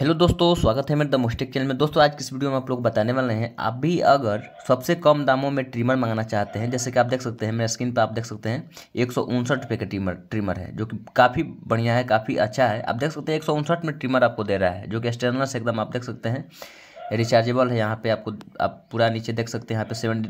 hello दोस्तों स्वागत है मेरे द मोस्टेक चैनल में दोस्तों आज किस वीडियो में आप लोग बताने वाले हैं आप भी अगर सबसे कम दामों में ट्रिमर मंगाना चाहते हैं जैसे कि आप देख सकते हैं मेरे स्क्रीन पर आप देख सकते हैं एक सौ रुपये का ट्रिमर ट्रिमर है जो कि काफ़ी बढ़िया है काफ़ी अच्छा है आप देख सकते हैं एक में ट्रिमर आपको दे रहा है जो कि स्टेनलेस एकदम आप देख सकते हैं रिचार्जेबल है यहाँ पे आपको आप पूरा नीचे देख सकते हैं यहाँ पे सेवन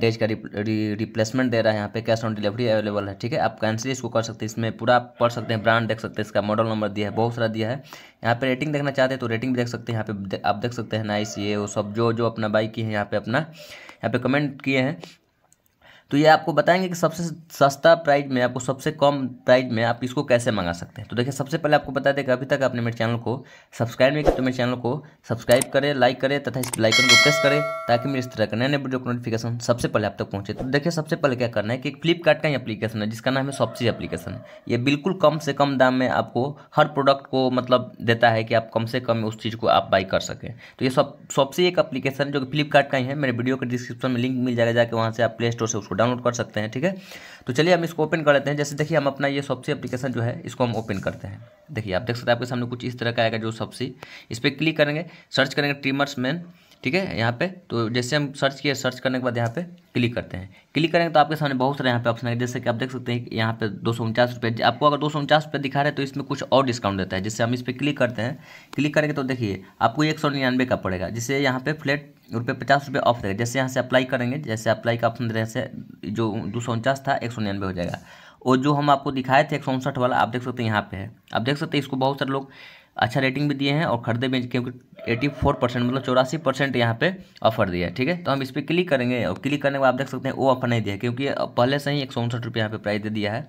डेज का रिप्लेसमेंट दे रहा है यहाँ पे कैश ऑन डिलीवरी अवेलेबल है ठीक है आप कैंसिल इसको कर सकते हैं इसमें पूरा पढ़ सकते हैं ब्रांड देख सकते हैं इसका मॉडल नंबर दिया है बहुत सारा दिया है यहाँ पे रेटिंग देखना चाहते हैं तो रेटिंग भी देख सकते हैं यहाँ पे आप देख सकते हैं नाइस ये वो सब जो जो अपना बाइक की है यहाँ पे अपना यहाँ पे कमेंट किए हैं तो ये आपको बताएंगे कि सबसे सस्ता प्राइस में आपको सबसे कम प्राइस में आप इसको कैसे मंगा सकते हैं तो देखिए सबसे पहले आपको बता दें कि अभी तक आपने मेरे चैनल को सब्सक्राइब नहीं किया तो मेरे चैनल को सब्सक्राइब करें लाइक करें तथा इस लाइकन को प्रेस करें ताकि मेरे इस तरह का नए नए वीडियो का नोटिफिकेशन सबसे पहले आप तक पहुँचे तो देखिए सबसे पहले क्या करना है कि फ्लिपकार्ट का ही अपलीकेशन है जिसका नाम है सॉप्सी अपलीकेशन है ये बिल्कुल कम से कम दाम में आपको हर प्रोडक्ट को मतलब देता है कि आप कम से कम उस चीज़ को आप बाई कर सकें तो ये सब सॉपसी एक अपलीकेशन जो कि फ्लिपकार्ट का ही है मेरे वीडियो के डिस्क्रिप्शन में लिंक मिल जाएगा जाकर वहाँ से आप प्ले स्टोर से उसको डाउनलोड कर सकते हैं ठीक है तो चलिए हम इसको ओपन कर लेते हैं जैसे देखिए हम अपना ये सबसे एप्लीकेशन जो है इसको हम ओपन करते हैं देखिए आप देख सकते हैं आपके सामने कुछ इस तरह का आएगा जो सबसे इस पर क्लिक करेंगे सर्च करेंगे ट्रिमर्स मैन ठीक है यहाँ पे तो जैसे हम सर्च किए सर्च करने के बाद यहाँ पे क्लिक करते हैं क्लिक करेंगे तो आपके सामने बहुत सारे यहाँ पे ऑप्शन आएंगे जैसे कि आप देख सकते हैं कि यहाँ पे दो सौ उनचास रुपये आपको अगर दो सौ उनचास रुपये दिखा रहे हैं तो इसमें कुछ और डिस्काउंट देता है जैसे हम इस पर क्लिक करते हैं क्लिक करेंगे तो देखिए आपको एक सौ निन्यानवे का पड़ेगा जिससे यहाँ पे फ्लैट रुपये पचास रुपये ऑफ देगा जैसे यहाँ से अप्लाई करेंगे जैसे अप्लाई का ऑप्शन जैसे जो दो सौ उनचास था एक सौ निन्यानवे हो जाएगा और जो हम आपको दिखाए थे एक सौ उनसठ वाला आप देख सकते हैं यहाँ पे है आप देख सकते हैं इसको बहुत सारे लोग अच्छा रेटिंग भी दिए हैं और खरीदे भी क्योंकि एटी फोर परसेंट मतलब चौरासी परसेंट यहाँ पे ऑफर दिया है ठीक है तो हम इस पर क्लिक करेंगे और क्लिक करने के बाद आप देख सकते हैं वो ऑफर नहीं दिया क्योंकि पहले से ही एक सौ उनसठ रुपये यहाँ पे प्राइस दे दिया है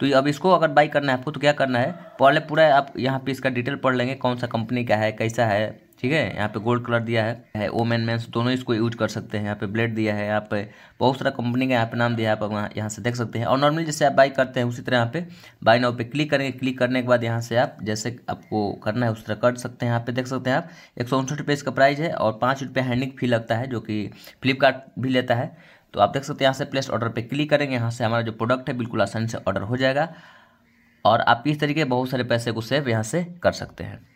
तो अब इसको अगर बाई करना है आपको तो क्या करना है पहले पूरा आप यहाँ पे इसका डिटेल पढ़ लेंगे कौन सा कंपनी का है कैसा है ठीक है यहाँ पे गोल्ड कलर दिया है, है मैन मेन्स दोनों इसको यूज कर सकते हैं यहाँ पे ब्लेड दिया है यहाँ पे बहुत सारा कंपनी का यहाँ पे नाम दिया है आप वहाँ यहाँ से देख सकते हैं और नॉर्मली जैसे आप बाई करते हैं उसी तरह यहाँ पे बाई नाउ पे क्लिक करेंगे क्लिक करने के बाद यहाँ से आप जैसे आपको करना है उस तरह कर सकते हैं यहाँ पे देख सकते हैं आप एक सौ उनसठ रुपये इसका प्राइस है और पाँच रुपये हैंडिंग फी लगता है जो कि फ्लिपकार्ट भी लेता है तो आप देख सकते हैं यहाँ से प्लेस ऑर्डर पर क्लिक करेंगे यहाँ से हमारा जो प्रोडक्ट है बिल्कुल आसानी से ऑर्डर हो जाएगा और आप इस तरीके बहुत सारे पैसे को सेव यहाँ से कर सकते हैं